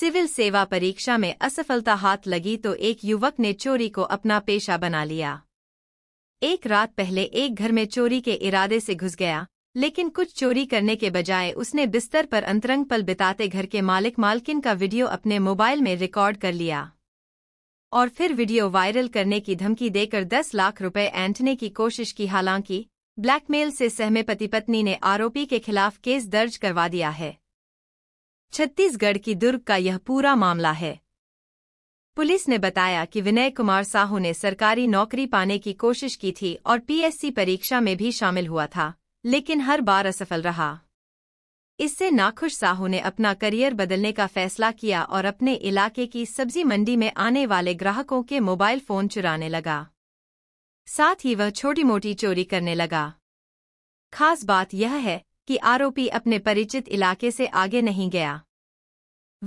civil सेवा परीक्षा में असफलता हाथ लगी तो एक युवक ने चोरी को अपना पेशा बना लिया एक रात पहले एक घर में चोरी के इरादे से घुस गया लेकिन कुछ चोरी करने के बजाय उसने बिस्तर पर अंतरंग पल बिताते घर के मालिक मालकिन का वीडियो अपने मोबाइल में रिकॉर्ड कर लिया और फिर वीडियो वायरल करने की धमकी देकर 10 लाख रुपए ऐंठने की कोशिश की हालांकि ब्लैकमेल से सहमे पति पत्नी ने आरोपी के खिलाफ केस दर्ज करवा दिया है छत्तीसगढ़ की दुर्ग का यह पूरा मामला है पुलिस ने बताया कि विनय कुमार साहू ने सरकारी नौकरी पाने की कोशिश की थी और पीएससी परीक्षा में भी शामिल हुआ था लेकिन हर बार असफल रहा इससे नाखुश साहू ने अपना करियर बदलने का फैसला किया और अपने इलाके की सब्जी मंडी में आने वाले ग्राहकों के मोबाइल फोन चुराने लगा साथ ही वह छोटी मोटी चोरी करने लगा खास बात यह है कि आरोपी अपने परिचित इलाके से आगे नहीं गया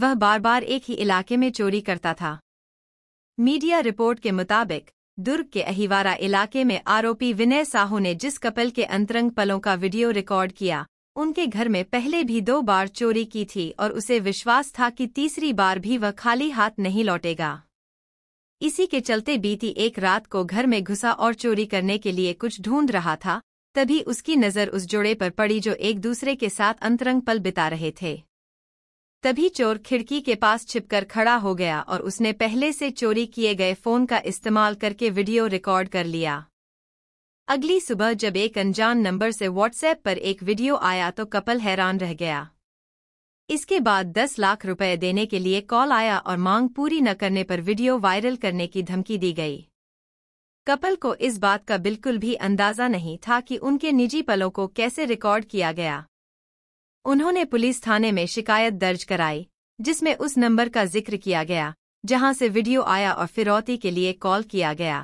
वह बार बार एक ही इलाके में चोरी करता था मीडिया रिपोर्ट के मुताबिक दुर्ग के अहिवारा इलाके में आरोपी विनय साहू ने जिस कपल के अंतरंग पलों का वीडियो रिकॉर्ड किया उनके घर में पहले भी दो बार चोरी की थी और उसे विश्वास था कि तीसरी बार भी वह खाली हाथ नहीं लौटेगा इसी के चलते बीती एक रात को घर में घुसा और चोरी करने के लिए कुछ ढूंढ रहा था तभी उसकी नज़र उस जोड़े पर पड़ी जो एक दूसरे के साथ अंतरंग पल बिता रहे थे तभी चोर खिड़की के पास छिपकर खड़ा हो गया और उसने पहले से चोरी किए गए फोन का इस्तेमाल करके वीडियो रिकॉर्ड कर लिया अगली सुबह जब एक अनजान नंबर से व्हाट्सएप पर एक वीडियो आया तो कपल हैरान रह गया इसके बाद दस लाख रुपए देने के लिए कॉल आया और मांग पूरी न करने पर वीडियो वायरल करने की धमकी दी गई कपल को इस बात का बिल्कुल भी अंदाजा नहीं था कि उनके निजी पलों को कैसे रिकॉर्ड किया गया उन्होंने पुलिस थाने में शिकायत दर्ज कराई जिसमें उस नंबर का जिक्र किया गया जहां से वीडियो आया और फिरौती के लिए कॉल किया गया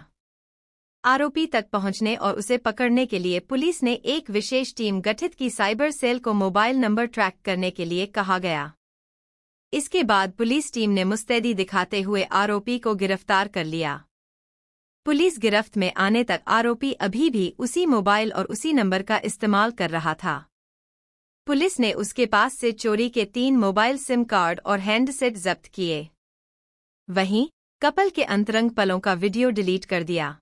आरोपी तक पहुंचने और उसे पकड़ने के लिए पुलिस ने एक विशेष टीम गठित की साइबर सेल को मोबाइल नंबर ट्रैक करने के लिए कहा गया इसके बाद पुलिस टीम ने मुस्तैदी दिखाते हुए आरोपी को गिरफ्तार कर लिया पुलिस गिरफ्त में आने तक आरोपी अभी भी उसी मोबाइल और उसी नंबर का इस्तेमाल कर रहा था पुलिस ने उसके पास से चोरी के तीन मोबाइल सिम कार्ड और हैंडसेट जब्त किए वहीं कपल के अंतरंग पलों का वीडियो डिलीट कर दिया